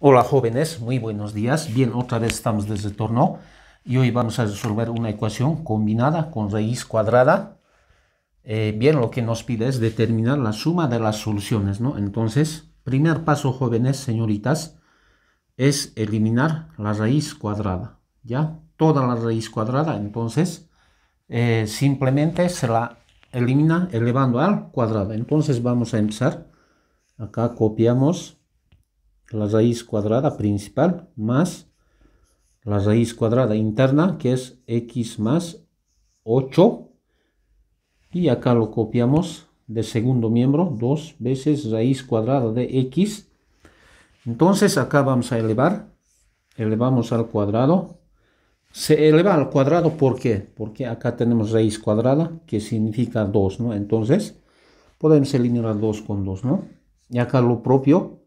Hola jóvenes, muy buenos días. Bien, otra vez estamos desde torno y hoy vamos a resolver una ecuación combinada con raíz cuadrada. Eh, bien, lo que nos pide es determinar la suma de las soluciones, ¿no? Entonces, primer paso jóvenes, señoritas, es eliminar la raíz cuadrada, ¿ya? Toda la raíz cuadrada, entonces, eh, simplemente se la elimina elevando al cuadrado. Entonces vamos a empezar. Acá copiamos la raíz cuadrada principal más la raíz cuadrada interna que es x más 8 y acá lo copiamos de segundo miembro dos veces raíz cuadrada de x entonces acá vamos a elevar elevamos al cuadrado se eleva al cuadrado ¿por qué? porque acá tenemos raíz cuadrada que significa 2 ¿no? entonces podemos eliminar 2 con 2 ¿no? y acá lo propio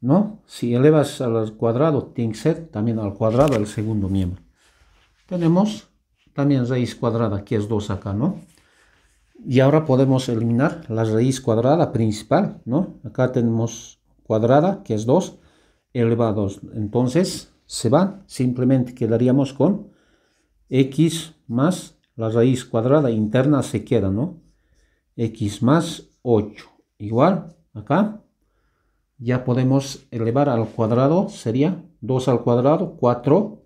¿no? Si elevas al cuadrado, tiene que ser también al cuadrado el segundo miembro. Tenemos también raíz cuadrada, que es 2 acá, ¿no? Y ahora podemos eliminar la raíz cuadrada principal, ¿no? Acá tenemos cuadrada, que es 2, elevado a 2. Entonces, se va, simplemente quedaríamos con x más la raíz cuadrada interna se queda, ¿no? x más 8, igual, acá, ya podemos elevar al cuadrado, sería 2 al cuadrado, 4.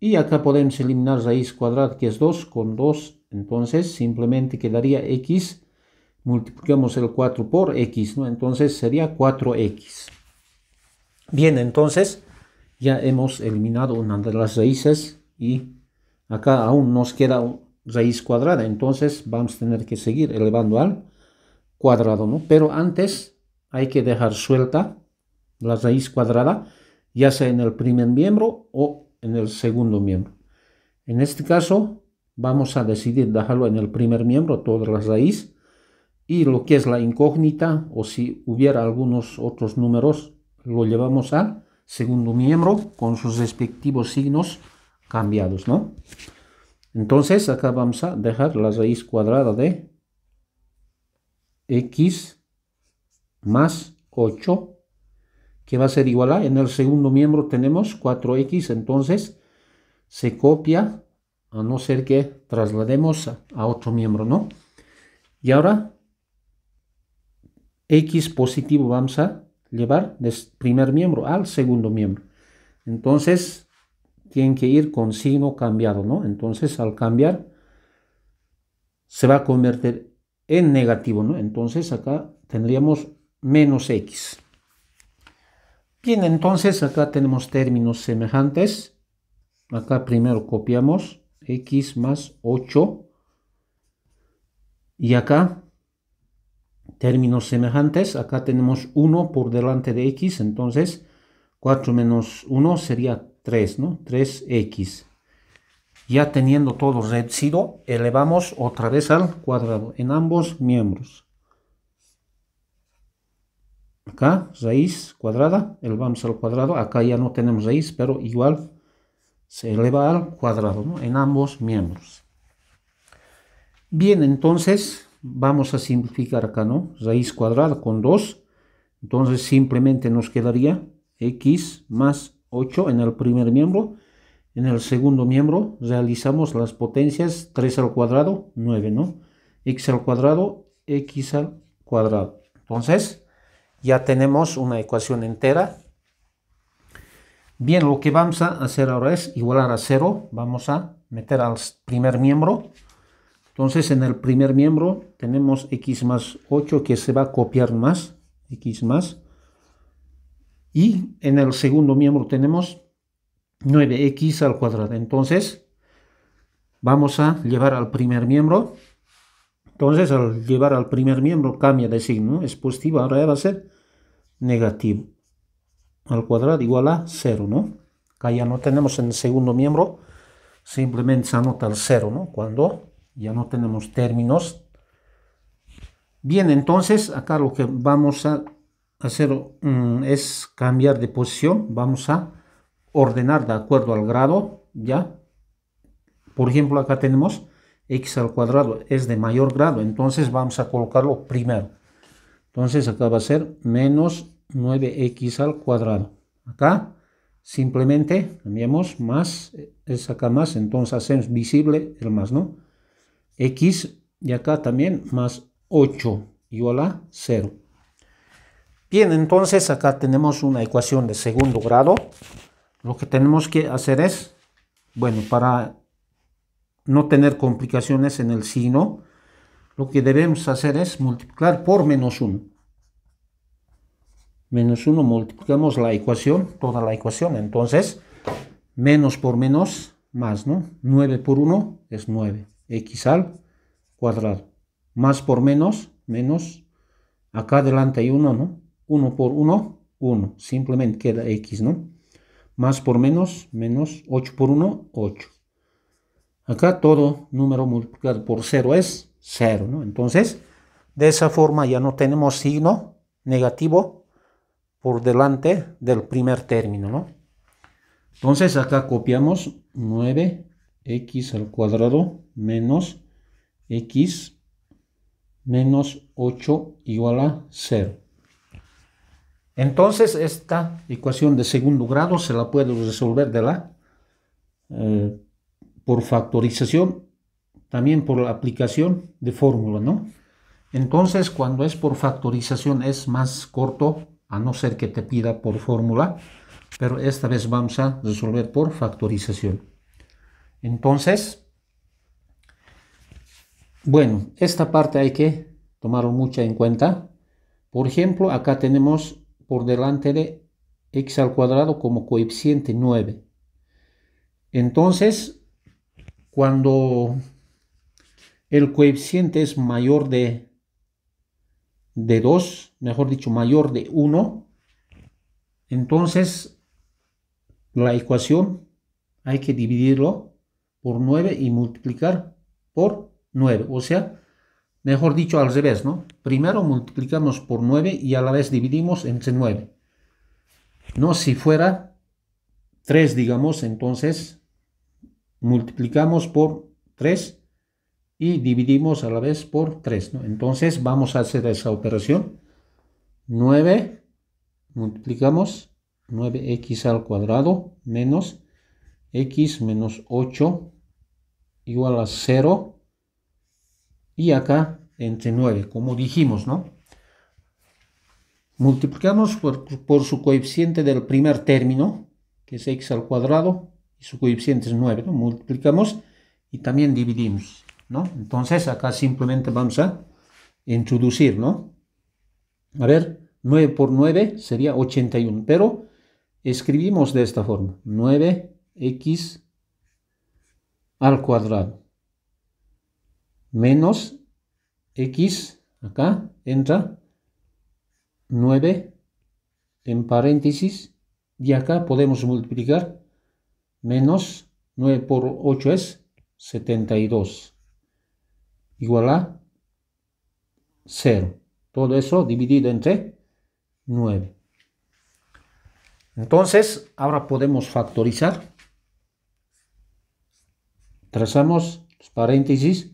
Y acá podemos eliminar raíz cuadrada, que es 2, con 2. Entonces, simplemente quedaría x. Multiplicamos el 4 por x, ¿no? Entonces, sería 4x. Bien, entonces, ya hemos eliminado una de las raíces y acá aún nos queda raíz cuadrada. Entonces, vamos a tener que seguir elevando al cuadrado, ¿no? Pero antes hay que dejar suelta la raíz cuadrada, ya sea en el primer miembro o en el segundo miembro. En este caso, vamos a decidir dejarlo en el primer miembro, toda la raíz, y lo que es la incógnita, o si hubiera algunos otros números, lo llevamos al segundo miembro con sus respectivos signos cambiados, ¿no? Entonces, acá vamos a dejar la raíz cuadrada de x más 8, que va a ser igual a, en el segundo miembro tenemos 4x, entonces se copia a no ser que traslademos a, otro miembro, ¿no? Y ahora x positivo vamos a llevar del primer miembro al segundo miembro. Entonces, tiene que ir con signo cambiado, ¿no? Entonces, al cambiar, se va a convertir en negativo, ¿no? Entonces, acá tendríamos menos x. Bien, entonces acá tenemos términos semejantes. Acá primero copiamos x más 8. Y acá términos semejantes. Acá tenemos 1 por delante de x, entonces 4 menos 1 sería 3, ¿no? 3x. Ya teniendo todo reducido, elevamos otra vez al cuadrado en ambos miembros acá, raíz cuadrada, elevamos al cuadrado, acá ya no tenemos raíz, pero igual se eleva al cuadrado, en ambos miembros. Bien, entonces vamos a simplificar acá, ¿no? Raíz cuadrada con 2, entonces simplemente nos quedaría x más 8 en el primer miembro, en el segundo miembro realizamos las potencias 3 al cuadrado, 9, ¿no? x al cuadrado, x al cuadrado. Entonces, ya tenemos una ecuación entera. Bien, lo que vamos a hacer ahora es igualar a cero. Vamos a meter al primer miembro. Entonces en el primer miembro tenemos x más 8 que se va a copiar más, x más. Y en el segundo miembro tenemos 9x al cuadrado. Entonces vamos a llevar al primer miembro entonces, al llevar al primer miembro, cambia de signo, es positivo, ahora va a ser negativo. Al cuadrado igual a 0, ¿no? Acá ya no tenemos en el segundo miembro, simplemente se anota el 0, ¿no? Cuando ya no tenemos términos. Bien, entonces, acá lo que vamos a hacer mm, es cambiar de posición, vamos a ordenar de acuerdo al grado, ¿ya? Por ejemplo, acá tenemos x al cuadrado es de mayor grado, entonces vamos a colocarlo primero. Entonces acá va a ser menos 9x al cuadrado. Acá simplemente cambiamos más, es acá más, entonces hacemos visible el más, ¿no? x y acá también más 8 igual a 0. Bien, entonces acá tenemos una ecuación de segundo grado. Lo que tenemos que hacer es, bueno, para no tener complicaciones en el signo, lo que debemos hacer es multiplicar por menos 1. Menos 1 multiplicamos la ecuación, toda la ecuación. Entonces, menos por menos, más, ¿no? 9 por 1 es 9. X al cuadrado. Más por menos, menos. Acá adelante hay 1, ¿no? 1 por 1, 1. Simplemente queda X, ¿no? Más por menos, menos. 8 por 1, 8. Acá todo número multiplicado por 0 es 0, ¿no? Entonces, de esa forma ya no tenemos signo negativo por delante del primer término, ¿no? Entonces acá copiamos 9x al cuadrado menos x menos 8 igual a 0. Entonces esta ecuación de segundo grado se la puede resolver de la eh, por factorización, también por la aplicación de fórmula, ¿no? Entonces, cuando es por factorización es más corto, a no ser que te pida por fórmula, pero esta vez vamos a resolver por factorización. Entonces, bueno, esta parte hay que tomar mucha en cuenta. Por ejemplo, acá tenemos por delante de x al cuadrado como coeficiente 9. Entonces, cuando el coeficiente es mayor de, de 2, mejor dicho, mayor de 1, entonces la ecuación hay que dividirlo por 9 y multiplicar por 9. O sea, mejor dicho, al revés, ¿no? Primero multiplicamos por 9 y a la vez dividimos entre 9. No, si fuera 3, digamos, entonces multiplicamos por 3 y dividimos a la vez por 3. ¿no? Entonces vamos a hacer esa operación. 9 multiplicamos 9x al cuadrado menos x menos 8 igual a 0 y acá entre 9 como dijimos no multiplicamos por, por su coeficiente del primer término que es x al cuadrado y su coeficiente es 9, ¿no? multiplicamos y también dividimos, ¿no? Entonces acá simplemente vamos a introducir, ¿no? A ver, 9 por 9 sería 81, pero escribimos de esta forma, 9x al cuadrado menos x, acá entra 9 en paréntesis y acá podemos multiplicar menos 9 por 8 es 72 igual a 0. Todo eso dividido entre 9. Entonces, ahora podemos factorizar. Trazamos los paréntesis.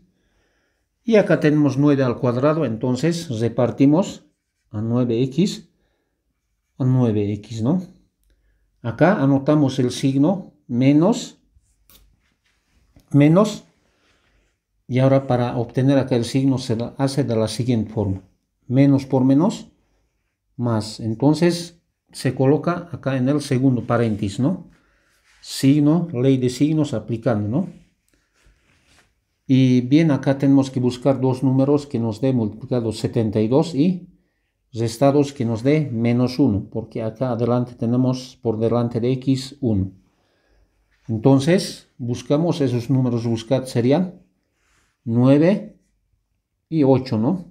Y acá tenemos 9 al cuadrado, entonces repartimos a 9x a 9x, ¿no? Acá anotamos el signo menos, menos, y ahora para obtener acá el signo se hace de la siguiente forma, menos por menos, más, entonces se coloca acá en el segundo paréntesis, ¿no? Signo, ley de signos aplicando, ¿no? Y bien, acá tenemos que buscar dos números que nos dé multiplicado 72 y restados que nos dé menos 1, porque acá adelante tenemos por delante de x 1. Entonces, buscamos esos números buscad serían 9 y 8, ¿no?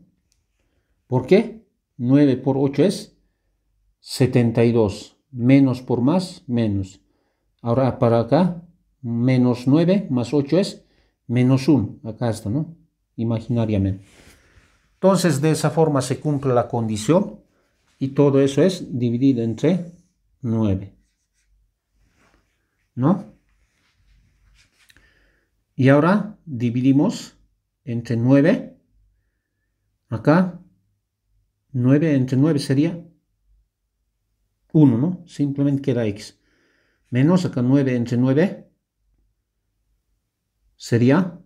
¿Por qué? 9 por 8 es 72. Menos por más, menos. Ahora para acá, menos 9 más 8 es menos 1. Acá está, ¿no? Imaginariamente. Entonces, de esa forma se cumple la condición y todo eso es dividido entre 9. ¿No? Y ahora dividimos entre 9. Acá 9 entre 9 sería 1, ¿no? Simplemente queda x. Menos acá 9 entre 9 sería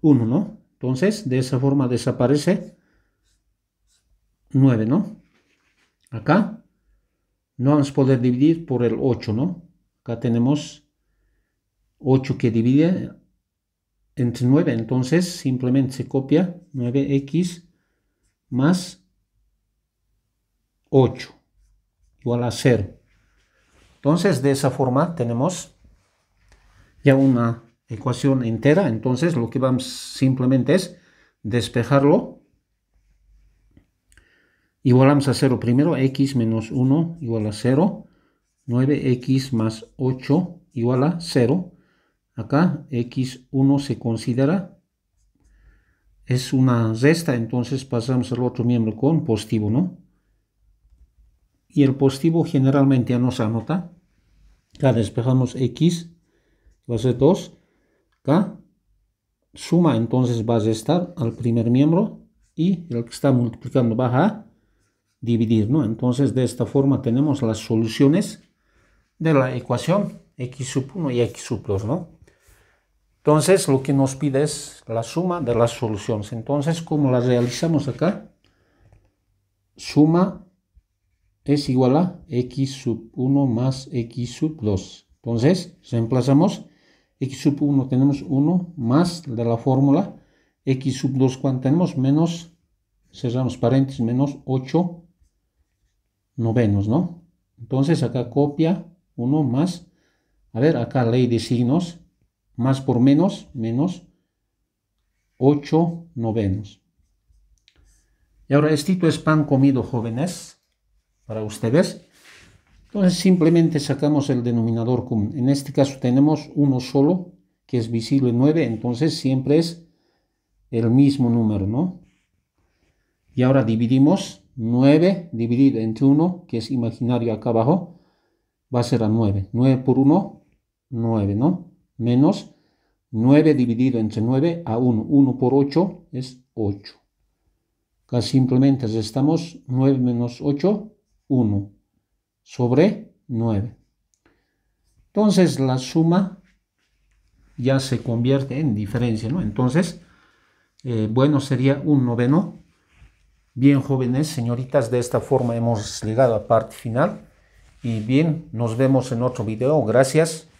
1, ¿no? Entonces, de esa forma desaparece 9, ¿no? Acá no vamos a poder dividir por el 8, ¿no? Acá tenemos 8 que divide entre 9, entonces simplemente se copia 9x más 8 igual a 0. Entonces de esa forma tenemos ya una ecuación entera, entonces lo que vamos simplemente es despejarlo. Igualamos a 0 primero, x menos 1 igual a 0, 9x más 8 igual a 0 acá x1 se considera es una resta, entonces pasamos al otro miembro con positivo, ¿no? Y el positivo generalmente ya se anota. Acá despejamos x, va a ser 2. Acá suma, entonces va a restar al primer miembro y el que está multiplicando va a dividir, ¿no? Entonces de esta forma tenemos las soluciones de la ecuación x sub 1 y x 2, ¿no? Entonces, lo que nos pide es la suma de las soluciones. Entonces, ¿cómo la realizamos acá? Suma es igual a x sub 1 más x sub 2. Entonces, reemplazamos x sub 1 tenemos 1 más de la fórmula x sub 2 ¿cuánto tenemos menos, cerramos paréntesis, menos 8 novenos, ¿no? Entonces acá copia 1 más, a ver, acá ley de signos, más por menos, menos 8 novenos. Y ahora, esto es pan comido jóvenes para ustedes. Entonces simplemente sacamos el denominador común. En este caso tenemos uno solo, que es visible 9, entonces siempre es el mismo número, ¿no? Y ahora dividimos 9 dividido entre 1, que es imaginario acá abajo, va a ser a 9. 9 por 1, 9, ¿no? menos 9 dividido entre 9 a 1. 1 por 8 es 8. Casi simplemente restamos 9 menos 8, 1 sobre 9. Entonces la suma ya se convierte en diferencia, ¿no? Entonces, eh, bueno, sería un noveno. Bien, jóvenes, señoritas, de esta forma hemos llegado a parte final. Y bien, nos vemos en otro video. Gracias.